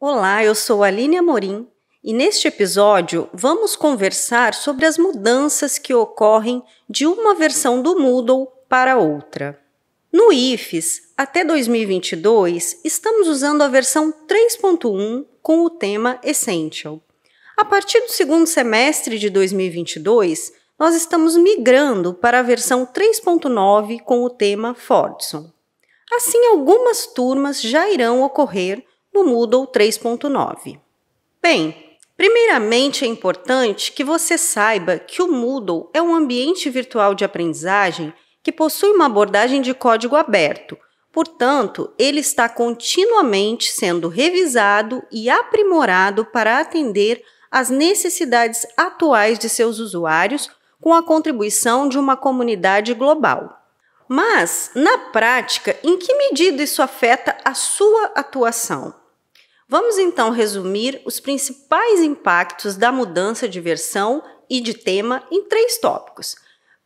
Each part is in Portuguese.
Olá, eu sou Aline Amorim e neste episódio vamos conversar sobre as mudanças que ocorrem de uma versão do Moodle para outra. No IFES, até 2022, estamos usando a versão 3.1 com o tema Essential. A partir do segundo semestre de 2022, nós estamos migrando para a versão 3.9 com o tema Fordson. Assim, algumas turmas já irão ocorrer no Moodle 3.9. Bem, primeiramente é importante que você saiba que o Moodle é um ambiente virtual de aprendizagem que possui uma abordagem de código aberto, portanto, ele está continuamente sendo revisado e aprimorado para atender às necessidades atuais de seus usuários com a contribuição de uma comunidade global. Mas, na prática, em que medida isso afeta a sua atuação? Vamos então resumir os principais impactos da mudança de versão e de tema em três tópicos.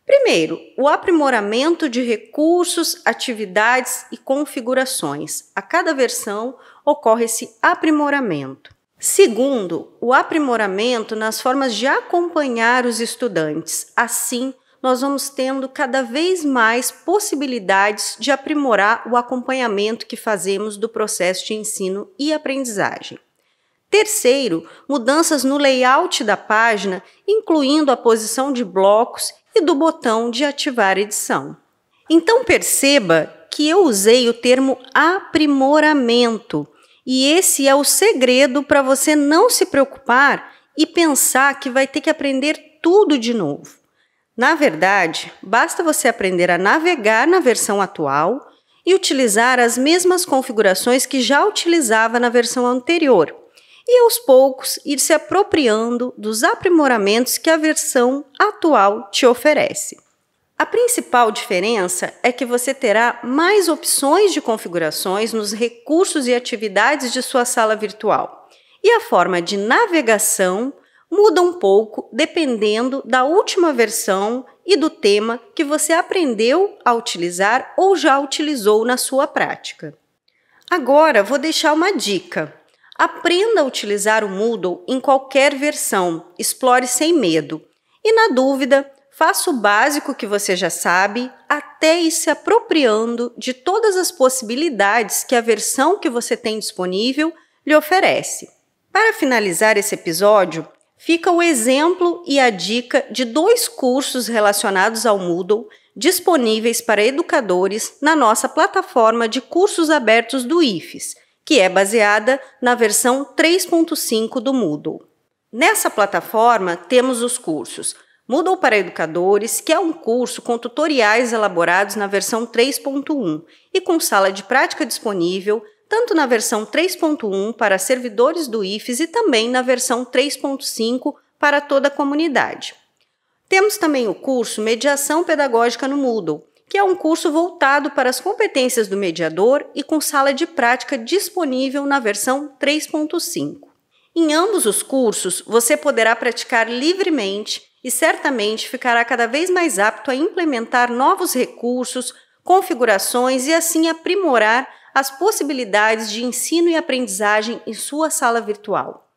Primeiro, o aprimoramento de recursos, atividades e configurações. A cada versão ocorre esse aprimoramento. Segundo, o aprimoramento nas formas de acompanhar os estudantes. Assim, nós vamos tendo cada vez mais possibilidades de aprimorar o acompanhamento que fazemos do processo de ensino e aprendizagem. Terceiro, mudanças no layout da página, incluindo a posição de blocos e do botão de ativar edição. Então perceba que eu usei o termo aprimoramento, e esse é o segredo para você não se preocupar e pensar que vai ter que aprender tudo de novo. Na verdade, basta você aprender a navegar na versão atual e utilizar as mesmas configurações que já utilizava na versão anterior, e aos poucos ir se apropriando dos aprimoramentos que a versão atual te oferece. A principal diferença é que você terá mais opções de configurações nos recursos e atividades de sua sala virtual, e a forma de navegação muda um pouco dependendo da última versão e do tema que você aprendeu a utilizar ou já utilizou na sua prática. Agora vou deixar uma dica. Aprenda a utilizar o Moodle em qualquer versão, explore sem medo. E na dúvida, faça o básico que você já sabe, até ir se apropriando de todas as possibilidades que a versão que você tem disponível lhe oferece. Para finalizar esse episódio, fica o exemplo e a dica de dois cursos relacionados ao Moodle disponíveis para educadores na nossa plataforma de cursos abertos do IFES, que é baseada na versão 3.5 do Moodle. Nessa plataforma temos os cursos Moodle para Educadores, que é um curso com tutoriais elaborados na versão 3.1 e com sala de prática disponível, tanto na versão 3.1 para servidores do IFES e também na versão 3.5 para toda a comunidade. Temos também o curso Mediação Pedagógica no Moodle, que é um curso voltado para as competências do mediador e com sala de prática disponível na versão 3.5. Em ambos os cursos, você poderá praticar livremente e certamente ficará cada vez mais apto a implementar novos recursos, configurações e assim aprimorar as possibilidades de ensino e aprendizagem em sua sala virtual.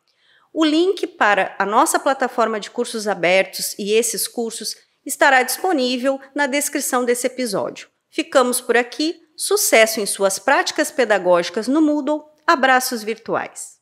O link para a nossa plataforma de cursos abertos e esses cursos estará disponível na descrição desse episódio. Ficamos por aqui. Sucesso em suas práticas pedagógicas no Moodle. Abraços virtuais.